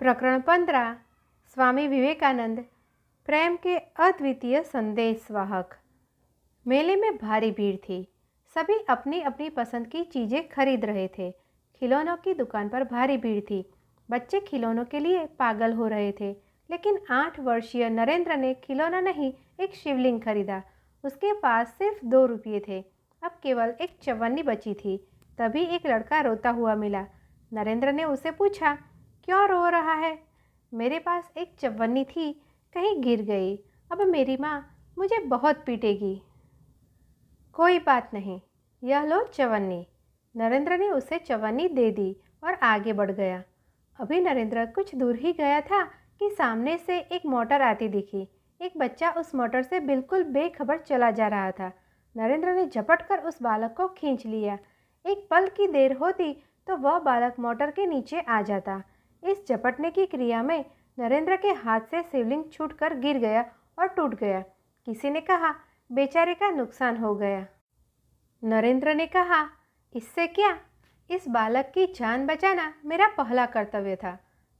प्रकरण पंद्रह स्वामी विवेकानंद प्रेम के अद्वितीय संदेश वाहक मेले में भारी भीड़ थी सभी अपनी अपनी पसंद की चीज़ें खरीद रहे थे खिलौनों की दुकान पर भारी भीड़ थी बच्चे खिलौनों के लिए पागल हो रहे थे लेकिन आठ वर्षीय नरेंद्र ने खिलौना नहीं एक शिवलिंग खरीदा उसके पास सिर्फ दो रुपये थे अब केवल एक चवन्नी बची थी तभी एक लड़का रोता हुआ मिला नरेंद्र ने उसे पूछा क्यों रो रहा है मेरे पास एक चवन्नी थी कहीं गिर गई अब मेरी माँ मुझे बहुत पीटेगी कोई बात नहीं यह लो चवन्नी नरेंद्र ने उसे चवन्नी दे दी और आगे बढ़ गया अभी नरेंद्र कुछ दूर ही गया था कि सामने से एक मोटर आती दिखी एक बच्चा उस मोटर से बिल्कुल बेखबर चला जा रहा था नरेंद्र ने झपट कर उस बालक को खींच लिया एक पल की देर होती तो वह बालक मोटर के नीचे आ जाता इस झपटने की क्रिया में नरेंद्र के हाथ से शिवलिंग छूट गिर गया और टूट गया किसी ने कहा बेचारे का नुकसान हो गया नरेंद्र ने कहा इससे क्या इस बालक की जान बचाना मेरा पहला कर्तव्य था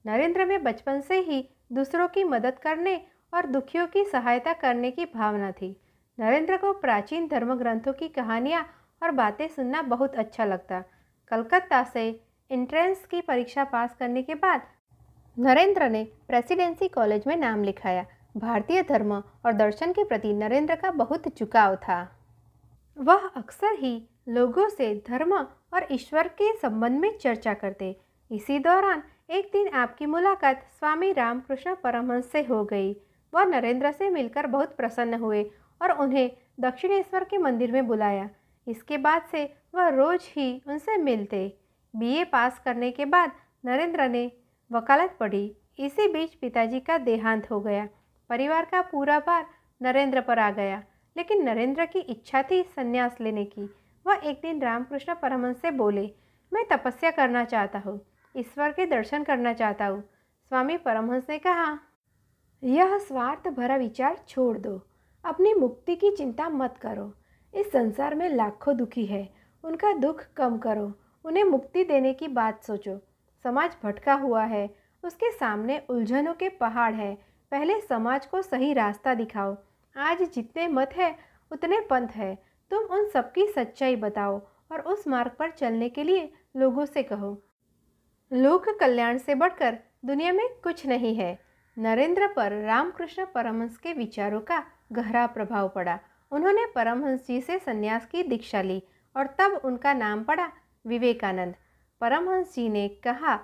नरेंद्र में बचपन से ही दूसरों की मदद करने और दुखियों की सहायता करने की भावना थी नरेंद्र को प्राचीन धर्म ग्रंथों की कहानियाँ और बातें सुनना बहुत अच्छा लगता कलकत्ता से एंट्रेंस की परीक्षा पास करने के बाद नरेंद्र ने प्रेसिडेंसी कॉलेज में नाम लिखाया भारतीय धर्म और दर्शन के प्रति नरेंद्र का बहुत झुकाव था वह अक्सर ही लोगों से धर्म और ईश्वर के संबंध में चर्चा करते इसी दौरान एक दिन आपकी मुलाकात स्वामी रामकृष्ण परमहंस से हो गई वह नरेंद्र से मिलकर बहुत प्रसन्न हुए और उन्हें दक्षिणेश्वर के मंदिर में बुलाया इसके बाद से वह रोज ही उनसे मिलते बीए पास करने के बाद नरेंद्र ने वकालत पढ़ी इसी बीच पिताजी का देहांत हो गया परिवार का पूरा भार नरेंद्र पर आ गया लेकिन नरेंद्र की इच्छा थी संन्यास लेने की वह एक दिन रामकृष्ण परमहंस से बोले मैं तपस्या करना चाहता हूँ ईश्वर के दर्शन करना चाहता हूँ स्वामी परमहंस ने कहा यह स्वार्थ भरा विचार छोड़ दो अपनी मुक्ति की चिंता मत करो इस संसार में लाखों दुखी है उनका दुख कम करो उन्हें मुक्ति देने की बात सोचो समाज भटका हुआ है उसके सामने उलझनों के पहाड़ है पहले समाज को सही रास्ता दिखाओ आज जितने मत है उतने पंथ है तुम उन सबकी सच्चाई बताओ और उस मार्ग पर चलने के लिए लोगों से कहो लोक कल्याण से बढ़कर दुनिया में कुछ नहीं है नरेंद्र पर रामकृष्ण परमहंस के विचारों का गहरा प्रभाव पड़ा उन्होंने परमहंस जी से संन्यास की दीक्षा ली और तब उनका नाम पड़ा विवेकानंद परमहंस जी ने कहा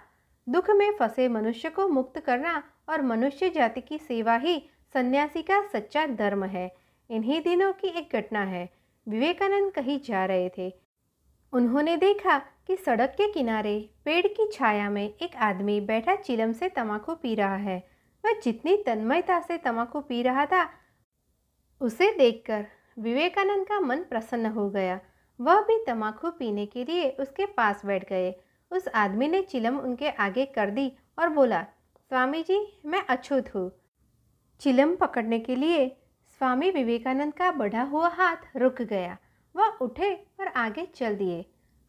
दुख में फंसे मनुष्य को मुक्त करना और मनुष्य जाति की सेवा ही सन्यासी का सच्चा धर्म है इन्हीं दिनों की एक घटना है विवेकानंद कहीं जा रहे थे उन्होंने देखा कि सड़क के किनारे पेड़ की छाया में एक आदमी बैठा चिलम से तमाकू पी रहा है वह जितनी तन्मयता से तमाकू पी रहा था उसे देखकर विवेकानंद का मन प्रसन्न हो गया वह भी तमाकू पीने के लिए उसके पास बैठ गए उस आदमी ने चिलम उनके आगे कर दी और बोला स्वामी जी मैं अछूत हूँ चिलम पकड़ने के लिए स्वामी विवेकानंद का बढ़ा हुआ हाथ रुक गया वह उठे और आगे चल दिए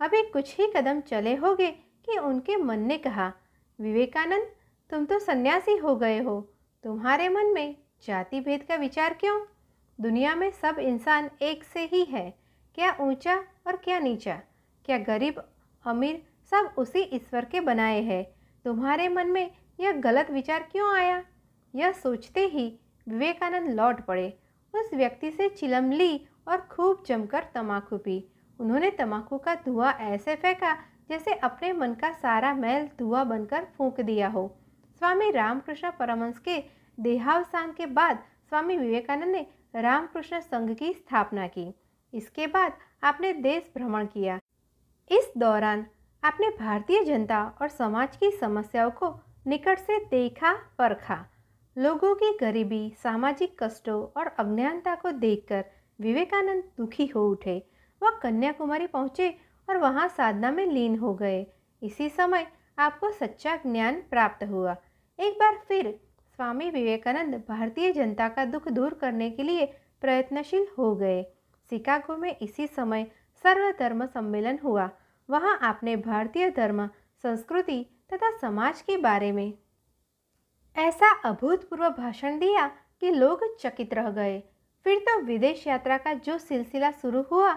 अभी कुछ ही कदम चले होंगे कि उनके मन ने कहा विवेकानंद तुम तो सन्यासी हो गए हो तुम्हारे मन में जाति भेद का विचार क्यों दुनिया में सब इंसान एक से ही है क्या ऊंचा और क्या नीचा क्या गरीब अमीर सब उसी ईश्वर के बनाए हैं तुम्हारे मन में यह गलत विचार क्यों आया यह सोचते ही विवेकानंद लौट पड़े उस व्यक्ति से चिलम ली और खूब जमकर तमाकू पी उन्होंने तमाकू का धुआं ऐसे फेंका जैसे अपने मन का सारा मैल धुआं बनकर फूंक दिया हो स्वामी रामकृष्ण परमंश के देहावसान के बाद स्वामी विवेकानंद ने रामकृष्ण संघ की स्थापना की इसके बाद आपने देश भ्रमण किया इस दौरान आपने भारतीय जनता और समाज की समस्याओं को निकट से देखा परखा लोगों की गरीबी सामाजिक कष्टों और अज्ञानता को देखकर विवेकानंद दुखी हो उठे वह कन्याकुमारी पहुँचे और वहाँ साधना में लीन हो गए इसी समय आपको सच्चा ज्ञान प्राप्त हुआ एक बार फिर स्वामी विवेकानंद भारतीय जनता का दुख दूर करने के लिए प्रयत्नशील हो गए शिकागो में इसी समय सर्वधर्म सम्मेलन हुआ वहाँ आपने भारतीय धर्म संस्कृति तथा समाज के बारे में ऐसा अभूतपूर्व भाषण दिया कि लोग चकित रह गए फिर तो विदेश यात्रा का जो सिलसिला शुरू हुआ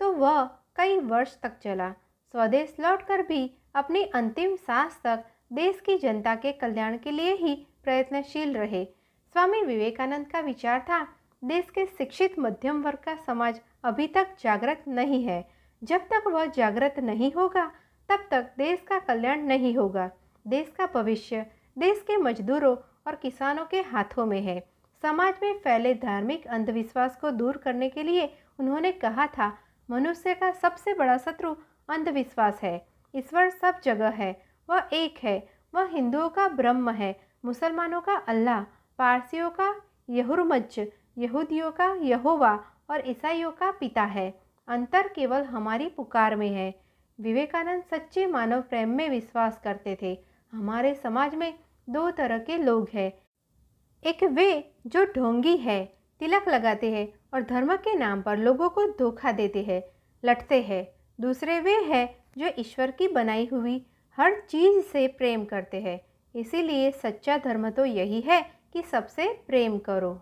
तो वह कई वर्ष तक चला स्वदेश लौटकर भी अपनी अंतिम सांस तक देश की जनता के कल्याण के लिए ही प्रयत्नशील रहे स्वामी विवेकानंद का विचार था देश के शिक्षित मध्यम वर्ग का समाज अभी तक जागृत नहीं है जब तक वह जागृत नहीं होगा तब तक देश का कल्याण नहीं होगा देश का भविष्य देश के मजदूरों और किसानों के हाथों में है समाज में फैले धार्मिक अंधविश्वास को दूर करने के लिए उन्होंने कहा था मनुष्य का सबसे बड़ा शत्रु अंधविश्वास है ईश्वर सब जगह है वह एक है वह हिंदुओं का ब्रह्म है मुसलमानों का अल्लाह पारसियों का यहुरमज्ज यहूदियों का यहोवा और ईसाइयों का पिता है अंतर केवल हमारी पुकार में है विवेकानंद सच्चे मानव प्रेम में विश्वास करते थे हमारे समाज में दो तरह के लोग हैं एक वे जो ढोंगी है तिलक लगाते हैं और धर्म के नाम पर लोगों को धोखा देते हैं लटते हैं दूसरे वे हैं जो ईश्वर की बनाई हुई हर चीज़ से प्रेम करते हैं इसीलिए सच्चा धर्म तो यही है कि सबसे प्रेम करो